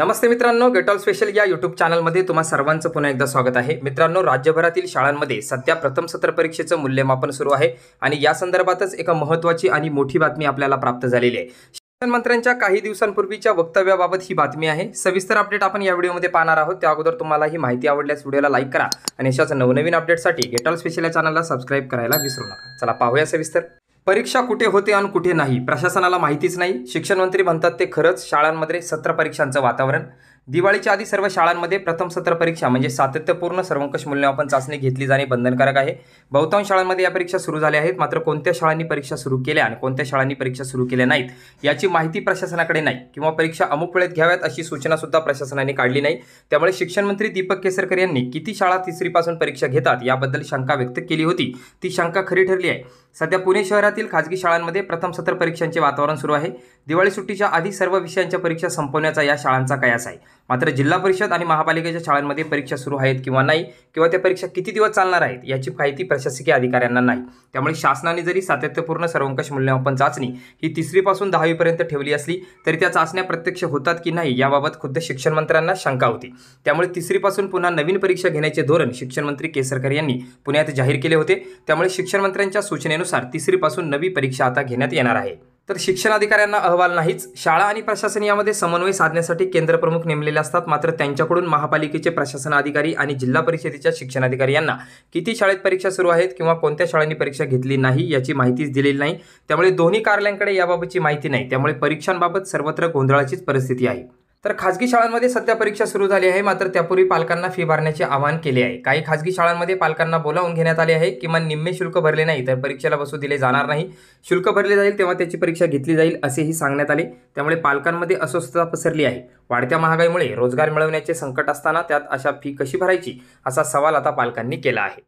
नमस्ते मित्रांनो गेटॉल स्पेशल या यूट्यूब चॅनलमध्ये तुम्हा सर्वांचं पुन्हा एकदा स्वागत आहे मित्रांनो राज्यभरातील शाळांमध्ये सध्या प्रथम सत्र परीक्षेचं मूल्यमापन सुरू आहे आणि या संदर्भातच एका महत्त्वाची आणि मोठी बातमी आपल्याला प्राप्त झालेली आहे शिक्षण मंत्र्यांच्या काही दिवसांपूर्वीच्या वक्तव्याबाबत ही बातमी आहे सविस्तर अपडेट आपण या व्हिडिओमध्ये पाहणार आहोत त्या अगोदर तुम्हाला ही माहिती आवडल्यास व्हिडिओला लाईक करा आणि अशाच नवनवीन अपडेटसाठी गेटॉल स्पेशल या चॅनलला सबस्क्राईब करायला विसरू नका चला पाहूया सविस्तर परीक्षा कुठे होते आणि कुठे नाही प्रशासनाला माहितीच नाही शिक्षण मंत्री म्हणतात ते खरंच शाळांमध्ये सत्र परीक्षांचं वातावरण दिवाळीच्या आधी सर्व शाळांमध्ये प्रथम सत्र परीक्षा म्हणजे सातत्यपूर्ण सर्वंकष मूल्यमापन चाचणी घेतली जाणे बंधनकारक आहे बहुतांश शाळांमध्ये या परीक्षा सुरू झाल्या आहेत मात्र कोणत्या शाळांनी परीक्षा सुरू केल्या आणि कोणत्या शाळांनी परीक्षा सुरू केल्या नाहीत याची माहिती प्रशासनाकडे नाही किंवा परीक्षा अमुक वेळेत घ्याव्यात अशी सूचना सुद्धा प्रशासनाने काढली नाही त्यामुळे शिक्षण मंत्री दीपक केसरकर यांनी किती शाळा तिसरीपासून परीक्षा घेतात याबद्दल शंका व्यक्त केली होती ती शंका खरी ठरली आहे सध्या पुणे शहरातील खाजगी शाळांमध्ये प्रथम सत्र परीक्षांचे वातावरण सुरू आहे दिवाळी सुट्टीच्या आधी सर्व विषयांच्या परीक्षा संपवण्याचा या शाळांचा कयास आहे मात्र जिल्हा परिषद आणि महापालिकेच्या शाळांमध्ये परीक्षा सुरू आहेत किंवा नाही किंवा त्या परीक्षा किती दिवस चालणार आहेत याची माहिती प्रशासकीय अधिकाऱ्यांना नाही त्यामुळे शासनाने जरी सातत्यपूर्ण सर्वंकष मूल्यमापन चाचणी ही तिसरीपासून दहावीपर्यंत ठेवली असली तरी त्या चाचण्या प्रत्यक्ष होतात की नाही याबाबत खुद्द शिक्षण मंत्र्यांना शंका होती त्यामुळे तिसरीपासून पुन्हा नवीन परीक्षा घेण्याचे धोरण शिक्षण मंत्री केसरकर यांनी पुण्यात जाहीर केले होते त्यामुळे शिक्षण मंत्र्यांच्या सूचनेनुसार तिसरीपासून नवी परीक्षा आता घेण्यात येणार आहे तर शिक्षण अधिकाऱ्यांना अहवाल नाहीच शाळा आणि प्रशासन यामध्ये समन्वय साधण्यासाठी केंद्रप्रमुख नेमलेले असतात मात्र त्यांच्याकडून महापालिकेचे प्रशासन अधिकारी आणि जिल्हा परिषदेच्या शिक्षणाधिकारी यांना किती शाळेत परीक्षा सुरू आहेत किंवा कोणत्या शाळांनी परीक्षा घेतली नाही याची माहितीच दिलेली नाही त्यामुळे दोन्ही कार्यालयांकडे याबाबतची माहिती नाही त्यामुळे परीक्षांबाबत सर्वत्र गोंधळाचीच परिस्थिती आहे तर खाजगी शाळांमध्ये सध्या परीक्षा सुरू झाली आहे मात्र त्यापूर्वी पालकांना फी भरण्याचे आवाहन केले आहे काही खाजगी शाळांमध्ये पालकांना बोलावून घेण्यात आले आहे किमान निम्मे शुल्क भरले नाही तर परीक्षेला बसू दिले जाणार नाही शुल्क भरले जाईल तेव्हा त्याची परीक्षा घेतली जाईल असेही सांगण्यात आले त्यामुळे पालकांमध्ये अस्वस्थता पसरली आहे वाढत्या महागाईमुळे रोजगार मिळवण्याचे संकट असताना त्यात अशा फी कशी भरायची असा सवाल आता पालकांनी केला आहे